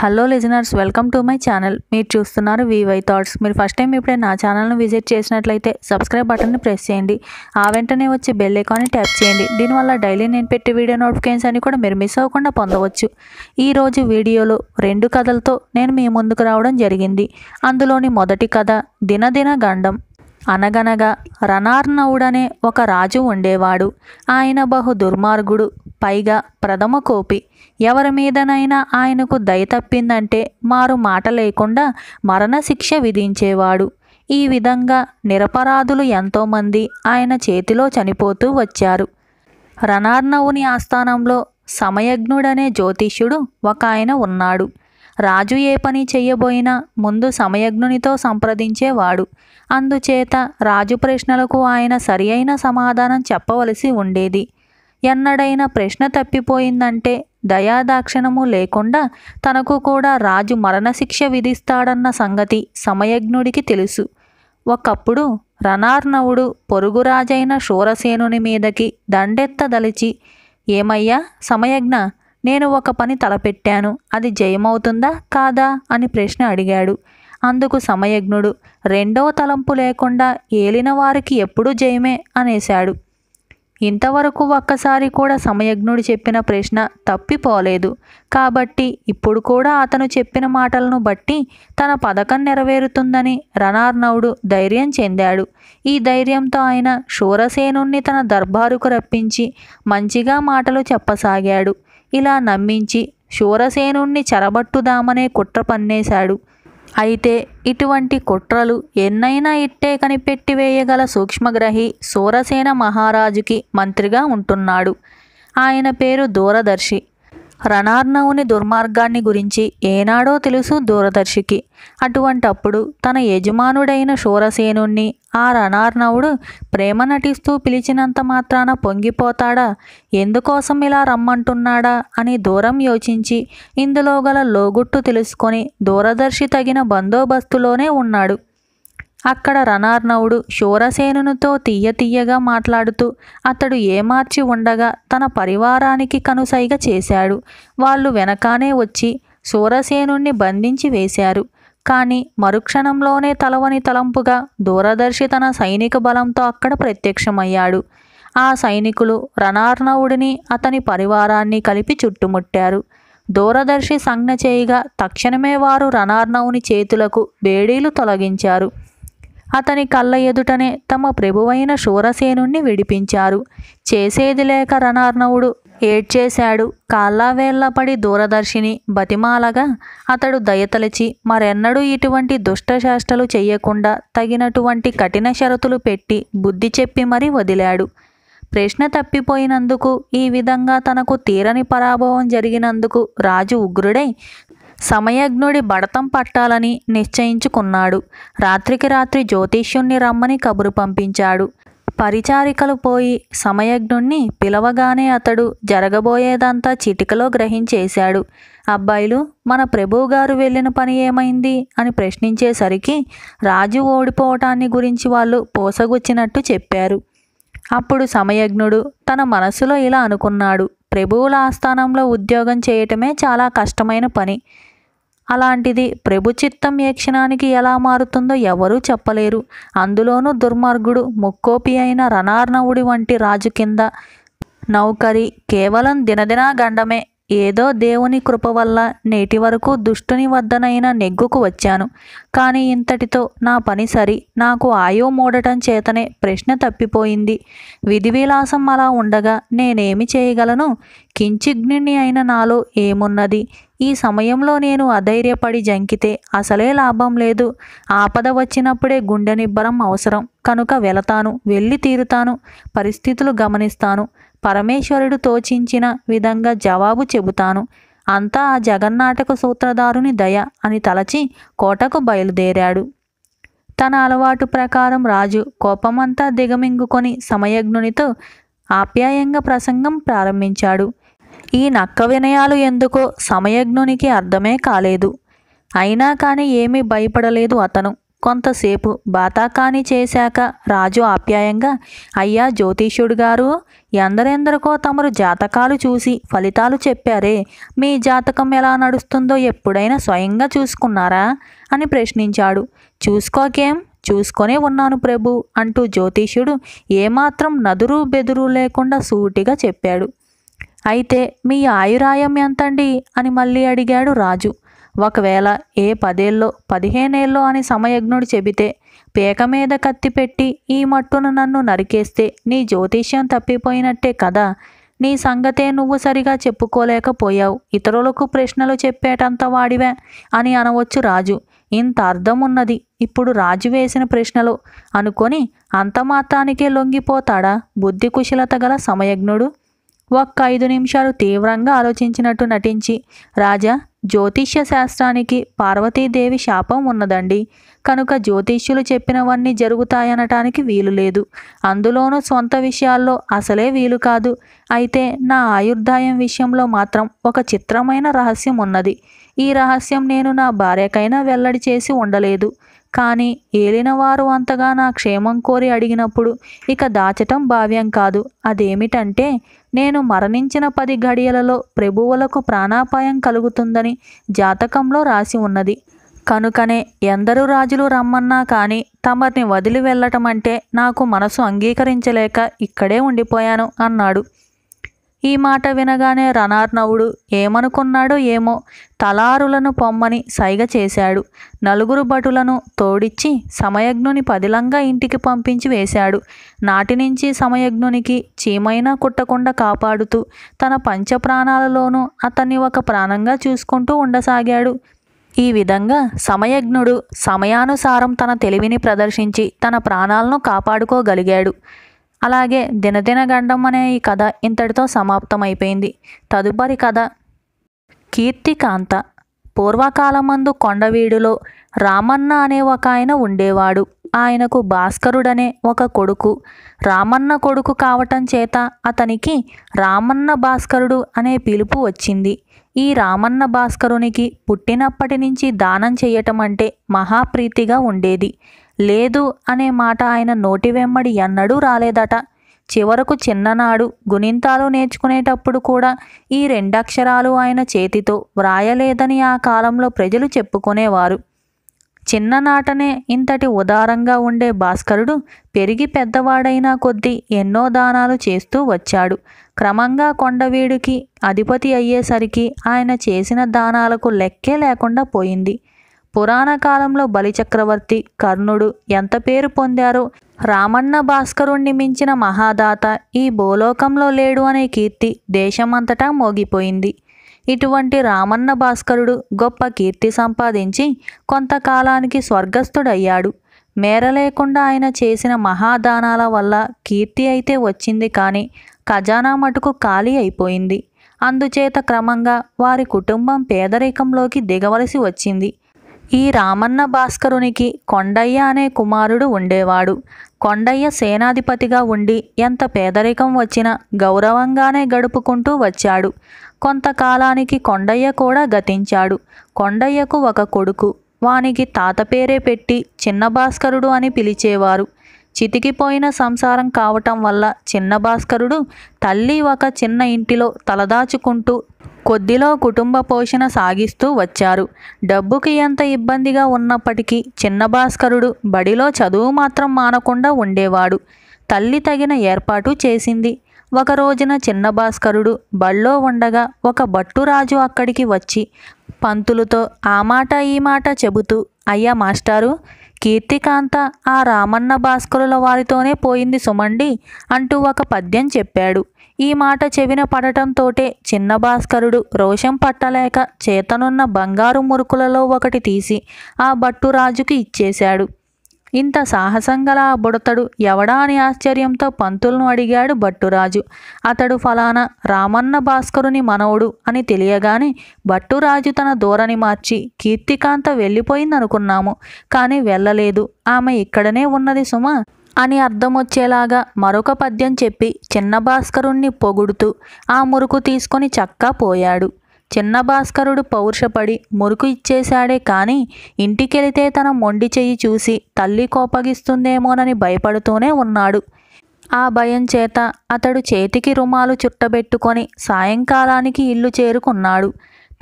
hello listeners welcome to my channel మీరు చూస్తున్నారు V Y thoughts మీరు ఫస్ట్ టైం ఇప్పుడే నా ఛానల్ను విజిట్ చేసినట్లయితే సబ్స్క్రైబ్ బటన్ని ప్రెస్ చేయండి ఆ వెంటనే వచ్చి బెల్ ఐకాన్ని ట్యాప్ చేయండి దీనివల్ల డైలీ నేను పెట్టి వీడియో నోటిఫికేషన్స్ అని కూడా మీరు మిస్ అవ్వకుండా పొందవచ్చు ఈరోజు వీడియోలో రెండు కథలతో నేను మీ ముందుకు రావడం జరిగింది అందులోని మొదటి కథ దినదిన గండం అనగనగా రణార్నవుడనే ఒక రాజు ఉండేవాడు ఆయన బహు దుర్మార్గుడు పైగా ప్రథమ కోపి ఎవరి మీదనైనా ఆయనకు దయ తప్పిందంటే మారు మాట లేకుండా మరణశిక్ష విధించేవాడు ఈ విధంగా నిరపరాధులు ఎంతోమంది ఆయన చేతిలో చనిపోతూ వచ్చారు రణార్నవుని ఆస్థానంలో సమయజ్ఞుడనే జ్యోతిష్యుడు ఒక ఆయన ఉన్నాడు రాజు ఏ పని చెయ్యబోయినా ముందు సమయజ్ఞునితో సంప్రదించేవాడు అందుచేత రాజు ప్రశ్నలకు ఆయన సరి సమాధానం చెప్పవలసి ఉండేది ఎన్నడైనా ప్రశ్న తప్పిపోయిందంటే దయాదాక్షణము లేకుండా తనకు కూడా రాజు మరణశిక్ష విధిస్తాడన్న సంగతి సమయజ్ఞుడికి తెలుసు ఒకప్పుడు రణార్ణవుడు పొరుగురాజైన శూరసేనుని మీదకి దండెత్తదలిచి ఏమయ్యా సమయజ్ఞ నేను ఒక పని తలపెట్టాను అది జయమవుతుందా కాదా అని ప్రశ్న అడిగాడు అందుకు సమయజ్ఞుడు రెండవ తలంపు లేకుండా ఏలిన వారికి ఎప్పుడూ జయమే అనేశాడు ఇంతవరకు ఒక్కసారి కూడా సమయజ్ఞుడు చెప్పిన ప్రశ్న తప్పిపోలేదు కాబట్టి ఇప్పుడు కూడా అతను చెప్పిన మాటలను బట్టి తన పథకం నెరవేరుతుందని రణార్ణవుడు ధైర్యం చెందాడు ఈ ధైర్యంతో ఆయన శూరసేనుణ్ణి తన దర్బారుకు రప్పించి మంచిగా మాటలు చెప్పసాగాడు ఇలా నమ్మించి శూరసేనుణ్ణి చెరబట్టుదామనే కుట్ర పన్నేశాడు అయితే ఇటువంటి కుట్రలు ఎన్నైనా ఇట్టే కనిపెట్టివేయగల సూక్ష్మగ్రహి సూరసేన మహారాజుకి మంత్రిగా ఉంటున్నాడు ఆయన పేరు దూరదర్శి రణార్ణవుని దుర్మార్గాన్ని గురించి ఏనాడో తెలుసు దూరదర్శికి అటువంటప్పుడు తన యజమానుడైన శూరసేనుణ్ణి ఆ రణార్ణవుడు ప్రేమ నటిస్తూ పిలిచినంత మాత్రాన పొంగిపోతాడా ఎందుకోసం ఇలా రమ్మంటున్నాడా అని దూరం యోచించి ఇందులో గల లోగుట్టు తెలుసుకొని దూరదర్శి తగిన బందోబస్తులోనే ఉన్నాడు అక్కడ రణార్ణవుడు శూరసేనునితో తీయతీయగా తీయగా మాట్లాడుతూ అతడు ఏమార్చి ఉండగా తన పరివారానికి కనుసైగ చేశాడు వాళ్ళు వెనకానే వచ్చి శూరసేనుణ్ణి బంధించి వేశారు కానీ మరుక్షణంలోనే తలవని తలంపుగా దూరదర్శి తన సైనిక బలంతో అక్కడ ప్రత్యక్షమయ్యాడు ఆ సైనికులు రణార్ణవుడిని అతని పరివారాన్ని కలిపి చుట్టుముట్టారు దూరదర్శి సంజ్ఞ చేయగా తక్షణమే వారు రణార్ణవుని చేతులకు బేడీలు తొలగించారు అతని కళ్ళ ఎదుటనే తమ ప్రభువైన శూరసేనుణ్ణి విడిపించారు చేసేది లేక రణార్ణవుడు ఏడ్చేశాడు కాళ్ళావేళ్లపడి దూరదర్శిని బతిమాలగా అతడు దయతలిచి మరెన్నడూ ఇటువంటి దుష్టశాష్టలు చెయ్యకుండా తగినటువంటి కఠిన షరతులు పెట్టి బుద్ధి చెప్పి మరీ వదిలాడు ప్రశ్న తప్పిపోయినందుకు ఈ విధంగా తనకు తీరని పరాభవం జరిగినందుకు రాజు ఉగ్రుడై సమయజ్ఞుడి బడతం పట్టాలని నిశ్చయించుకున్నాడు రాత్రికి రాత్రి జ్యోతిష్యుణ్ణి రమ్మని కబురు పంపించాడు పరిచారికలు పోయి సమయజ్ఞుణ్ణి పిలవగానే అతడు జరగబోయేదంతా చిటికలో గ్రహించేశాడు అబ్బాయిలు మన ప్రభువుగారు వెళ్ళిన పని ఏమైంది అని ప్రశ్నించేసరికి రాజు ఓడిపోవటాన్ని గురించి వాళ్ళు పోసగుచ్చినట్టు చెప్పారు అప్పుడు సమయజ్ఞుడు తన మనసులో ఇలా అనుకున్నాడు ప్రభువుల ఆస్థానంలో ఉద్యోగం చేయటమే చాలా కష్టమైన పని అలాంటిది ప్రభు చిత్తం ఏ క్షణానికి ఎలా మారుతుందో ఎవరూ చెప్పలేరు అందులోనూ దుర్మార్గుడు ముక్కోపి అయిన రణార్ణవుడి వంటి రాజు కింద నౌకరి కేవలం దినదినా గండమే ఏదో దేవుని కృప వల్ల నేటి వరకు దుష్టుని వద్దనైనా నెగ్గుకు వచ్చాను కానీ ఇంతటితో నా పని సరి నాకు ఆయో మూడటం చేతనే ప్రశ్న తప్పిపోయింది విధి విలాసం అలా ఉండగా నేనేమి చేయగలను కించిగ్ని అయిన నాలో ఏమున్నది ఈ సమయంలో నేను అధైర్యపడి జంకితే అసలే లాభం లేదు ఆపద వచ్చినప్పుడే గుండె నిబ్బరం అవసరం కనుక వెళతాను వెళ్ళి తీరుతాను పరిస్థితులు గమనిస్తాను పరమేశ్వరుడు తోచించిన విధంగా జవాబు చెబుతాను అంతా ఆ జగన్నాటక సూత్రధారుని దయ అని తలచి కోటకు బయలుదేరాడు తన అలవాటు ప్రకారం రాజు కోపమంతా దిగమింగుకొని సమయజ్ఞునితో ఆప్యాయంగా ప్రసంగం ప్రారంభించాడు ఈ నక్క వినయాలు ఎందుకో సమయజ్ఞునికి అర్థమే కాలేదు అయినా కానీ ఏమీ భయపడలేదు అతను కొంతసేపు బాతాకాని చేశాక రాజు ఆప్యాయంగా అయ్యా జ్యోతిష్యుడు గారు ఎందరెందరికో తమరు జాతకాలు చూసి ఫలితాలు చెప్పారే మీ జాతకం ఎలా నడుస్తుందో ఎప్పుడైనా స్వయంగా చూసుకున్నారా అని ప్రశ్నించాడు చూసుకోకేం చూసుకొనే ఉన్నాను ప్రభు అంటూ జ్యోతిష్యుడు ఏమాత్రం నదురు బెదురు లేకుండా సూటిగా చెప్పాడు అయితే మీ ఆయురాయం ఎంతండి అని మళ్ళీ అడిగాడు రాజు ఒకవేళ ఏ పదేళ్ళో పదిహేనేళ్ళో అని సమయజ్ఞుడు చెబితే పేక మీద కత్తి పెట్టి ఈ మట్టును నన్ను నరికేస్తే నీ జ్యోతిష్యం తప్పిపోయినట్టే కదా నీ సంగతే నువ్వు సరిగా చెప్పుకోలేకపోయావు ఇతరులకు ప్రశ్నలు చెప్పేటంత వాడివే అని అనవచ్చు రాజు ఇంత అర్థం ఉన్నది ఇప్పుడు రాజు వేసిన ప్రశ్నలు అనుకొని అంతమాత్రానికే లొంగిపోతాడా బుద్ధి కుశలత గల సమయజ్ఞుడు ఒక్క ఐదు నిమిషాలు తీవ్రంగా ఆలోచించినట్టు నటించి రాజా జ్యోతిష్య శాస్త్రానికి పార్వతీదేవి శాపం ఉన్నదండి కనుక జ్యోతిష్యులు చెప్పినవన్నీ జరుగుతాయనటానికి వీలు లేదు అందులోనూ సొంత విషయాల్లో అసలే వీలు కాదు అయితే నా ఆయుర్దాయం విషయంలో మాత్రం ఒక చిత్రమైన రహస్యం ఉన్నది ఈ రహస్యం నేను నా భార్యకైనా వెల్లడి చేసి ఉండలేదు కానీ ఏలినవారు అంతగా నా క్షేమం కోరి అడిగినప్పుడు ఇక దాచటం భావ్యం కాదు అదేమిటంటే నేను మరణించిన పది గడియలలో ప్రభువులకు ప్రాణాపాయం కలుగుతుందని జాతకంలో రాసి ఉన్నది కనుకనే ఎందరు రాజులు రమ్మన్నా కానీ తమరిని వదిలి వెళ్ళటం అంటే నాకు మనసు అంగీకరించలేక ఇక్కడే ఉండిపోయాను అన్నాడు ఈ మాట వినగానే రణార్ణవుడు ఏమనుకున్నాడో ఏమో తలారులను పొమ్మని సైగ చేశాడు నలుగురు భటులను తోడిచ్చి సమయజ్ఞుని పదిలంగా ఇంటికి పంపించి వేశాడు నాటినుంచి సమయజ్ఞునికి చీమైనా కుట్టకుండా కాపాడుతూ తన పంచప్రాణాలలోనూ అతన్ని ఒక ప్రాణంగా చూసుకుంటూ ఉండసాగాడు ఈ విధంగా సమయజ్ఞుడు సమయానుసారం తన తెలివిని ప్రదర్శించి తన ప్రాణాలను కాపాడుకోగలిగాడు అలాగే దినదిన గండం అనే ఈ కథ ఇంతటితో సమాప్తమైపోయింది తదుపరి కథ కీర్తికాంత పూర్వకాలమందు కొండవీడులో రామన్న అనే ఒక ఆయన ఉండేవాడు ఆయనకు భాస్కరుడనే ఒక కొడుకు రామన్న కొడుకు కావటం చేత అతనికి రామన్న భాస్కరుడు అనే పిలుపు వచ్చింది ఈ రామన్న భాస్కరునికి పుట్టినప్పటి నుంచి దానం చేయటం అంటే మహాప్రీతిగా ఉండేది లేదు అనే మాట ఆయన నోటి వెమ్మడి ఎన్నడూ రాలేదట చివరకు చిన్ననాడు గుణింతాలు నేర్చుకునేటప్పుడు కూడా ఈ రెండక్షరాలు ఆయన చేతితో వ్రాయలేదని ఆ కాలంలో ప్రజలు చెప్పుకునేవారు చిన్ననాటనే ఇంతటి ఉదారంగా ఉండే భాస్కరుడు పెరిగి పెద్దవాడైనా కొద్దీ ఎన్నో దానాలు చేస్తూ వచ్చాడు క్రమంగా కొండవీడికి అధిపతి అయ్యేసరికి ఆయన చేసిన దానాలకు లెక్కే లేకుండా పోయింది పురాణ కాలంలో బలిచక్రవర్తి కర్ణుడు ఎంత పేరు పొందారో రామన్న భాస్కరుణ్ణి మించిన మహాదాత ఈ భూలోకంలో లేడు అనే కీర్తి దేశమంతటా మోగిపోయింది ఇటువంటి రామన్న భాస్కరుడు గొప్ప కీర్తి సంపాదించి కొంతకాలానికి స్వర్గస్థుడయ్యాడు మేర లేకుండా ఆయన చేసిన మహాదానాల వల్ల కీర్తి అయితే వచ్చింది కానీ ఖజానా మటుకు ఖాళీ అయిపోయింది అందుచేత క్రమంగా వారి కుటుంబం పేదరికంలోకి దిగవలసి వచ్చింది ఈ రామన్న భాస్కరునికి కొండయ్య అనే కుమారుడు ఉండేవాడు కొండయ్య సేనాధిపతిగా ఉండి ఎంత పేదరికం వచ్చినా గౌరవంగానే గడుపుకుంటూ వచ్చాడు కొంతకాలానికి కొండయ్య కూడా గతించాడు కొండయ్యకు ఒక కొడుకు వానికి తాత పేరే పెట్టి చిన్న భాస్కరుడు అని పిలిచేవారు చితికిపోయిన సంసారం కావటం వల్ల చిన్న భాస్కరుడు తల్లి ఒక చిన్న ఇంటిలో తలదాచుకుంటూ కొద్దిలో కుటుంబ పోషణ సాగిస్తూ వచ్చారు డబ్బుకి ఎంత ఇబ్బందిగా ఉన్నప్పటికీ చిన్న భాస్కరుడు బడిలో చదువు మాత్రం మానకుండా ఉండేవాడు తల్లి తగిన ఏర్పాటు చేసింది ఒక రోజున చిన్న భాస్కరుడు బళ్ళో ఉండగా ఒక బట్టురాజు అక్కడికి వచ్చి పంతులతో ఆ మాట ఈ మాట చెబుతూ అయ్యా మాస్టారు కీర్తికాంత ఆ రామన్న భాస్కరుల వారితోనే పోయింది సుమండి అంటూ ఒక పద్యం చెప్పాడు ఈ మాట చెవిన పడటంతోటే చిన్న భాస్కరుడు రోషం పట్టలేక చేతనున్న బంగారు మురుకులలో ఒకటి తీసి ఆ బట్టురాజుకి ఇచ్చేశాడు ఇంత సాహసం ఆ బుడతడు ఎవడా అని ఆశ్చర్యంతో పంతులను అడిగాడు బట్టురాజు అతడు ఫలానా రామన్న భాస్కరుని మనవడు అని తెలియగానే బట్టురాజు తన దూరని మార్చి కీర్తికాంత వెళ్ళిపోయిందనుకున్నాము కానీ వెళ్ళలేదు ఆమె ఇక్కడనే ఉన్నది సుమ అని అర్థం వచ్చేలాగా మరొక పద్యం చెప్పి చిన్న భాస్కరుణ్ణి పొగుడుతూ ఆ మురుకు తీసుకొని చక్కా పోయాడు చిన్న భాస్కరుడు పౌరుషపడి మురుకు ఇచ్చేశాడే కానీ ఇంటికెళితే తన మొండి చెయ్యి చూసి తల్లి కోపగిస్తుందేమోనని భయపడుతూనే ఉన్నాడు ఆ భయం చేత అతడు చేతికి రుమాలు చుట్టబెట్టుకొని సాయంకాలానికి ఇల్లు చేరుకున్నాడు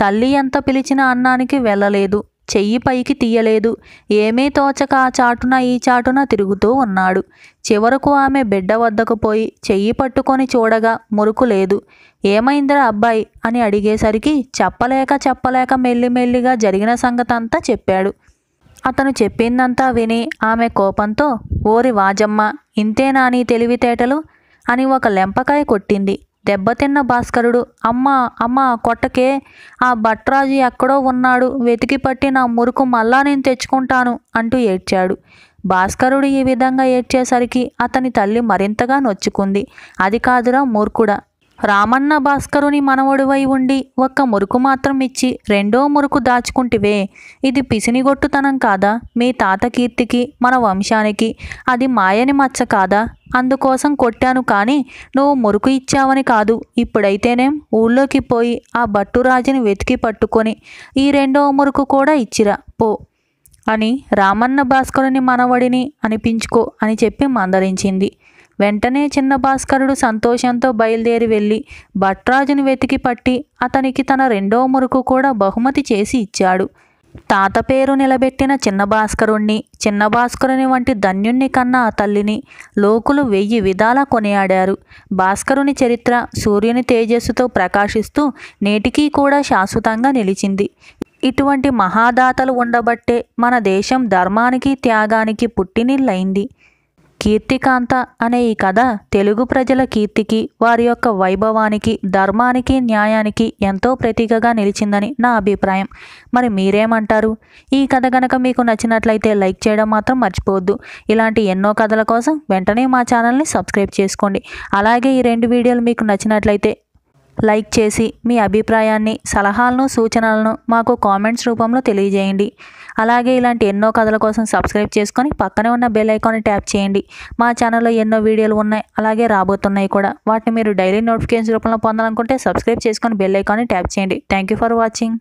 తల్లి ఎంత పిలిచిన అన్నానికి వెళ్ళలేదు చెయ్యి పైకి తీయలేదు ఏమీ తోచక ఆ చాటున ఈ చాటున తిరుగుతూ ఉన్నాడు చివరకు ఆమె బిడ్డ వద్దకు పోయి చెయ్యి పట్టుకొని చూడగా మురుకు లేదు ఏమైందిరా అబ్బాయి అని అడిగేసరికి చెప్పలేక చెప్పలేక మెల్లిమెల్లిగా జరిగిన సంగతంతా చెప్పాడు అతను చెప్పిందంతా విని ఆమె కోపంతో ఓరి వాజమ్మ ఇంతేనా నీ తెలివితేటలు అని ఒక లెంపకాయ కొట్టింది దెబ్బతిన్న భాస్కరుడు అమ్మ అమ్మ కొట్టకే ఆ భట్రాజు ఎక్కడో ఉన్నాడు వెతికి పట్టి నా మురుకు మళ్ళా నేను తెచ్చుకుంటాను అంటూ ఏడ్చాడు భాస్కరుడు ఈ విధంగా ఏడ్చేసరికి అతని తల్లి మరింతగా నొచ్చుకుంది అది కాదురా మూర్ఖుడా రామన్న భాస్కరుని మనవడువై ఉండి ఒక్క మురుకు మాత్రం ఇచ్చి రెండో మురుకు దాచుకుంటివే ఇది పిసినిగొట్టుతనం కాదా మీ తాత కీర్తికి మన వంశానికి అది మాయని మచ్చ కాదా అందుకోసం కొట్టాను కానీ నువ్వు మురుకు ఇచ్చావని కాదు ఇప్పుడైతేనేం ఊళ్ళోకి పోయి ఆ బట్టురాజుని వెతికి పట్టుకొని ఈ రెండో మురుకు కూడా ఇచ్చిరా పో అని రామన్న భాస్కరుని మనవడిని అనిపించుకో అని చెప్పి మందరించింది వెంటనే చిన్న భాస్కరుడు సంతోషంతో బయలుదేరి వెళ్ళి భట్రాజును వెతికి పట్టి అతనికి తన రెండో మురుకు కూడా బహుమతి చేసి ఇచ్చాడు తాత పేరు నిలబెట్టిన చిన్న భాస్కరుణ్ణి చిన్న భాస్కరుని వంటి ధన్యుణ్ణి కన్నా ఆ తల్లిని లోకులు వెయ్యి విధాల కొనియాడారు భాస్కరుని చరిత్ర సూర్యుని తేజస్సుతో ప్రకాశిస్తూ నేటికీ కూడా శాశ్వతంగా నిలిచింది ఇటువంటి మహాదాతలు ఉండబట్టే మన దేశం ధర్మానికి త్యాగానికి పుట్టినిల్లైంది కీర్తికాంత అనే ఈ కథ తెలుగు ప్రజల కీర్తికి వారి యొక్క వైభవానికి ధర్మానికి న్యాయానికి ఎంతో ప్రతీకగా నిలిచిందని నా అభిప్రాయం మరి మీరేమంటారు ఈ కథ గనక మీకు నచ్చినట్లయితే లైక్ చేయడం మాత్రం మర్చిపోవద్దు ఇలాంటి ఎన్నో కథల కోసం వెంటనే మా ఛానల్ని సబ్స్క్రైబ్ చేసుకోండి అలాగే ఈ రెండు వీడియోలు మీకు నచ్చినట్లయితే లైక్ చేసి మీ అభిప్రాయాన్ని సలహాలను సూచనలను మాకు కామెంట్స్ రూపంలో తెలియజేయండి అలాగే ఇలాంటి ఎన్నో కథల కోసం సబ్స్క్రైబ్ చేసుకొని పక్కనే ఉన్న బెల్ ఐకాన్ని ట్యాప్ చేయండి మా ఛానల్లో ఎన్నో వీడియోలు ఉన్నాయి అలాగే రాబోతున్నాయి కూడా వాటిని మీరు డైలీ నోటిఫికేషన్ రూపంలో పొందాలనుకుంటే సబ్స్క్రైబ్ చేసుకొని బెల్ ఐకాన్ని ట్యాప్ చేయండి థ్యాంక్ యూ ఫర్ వాచింగ్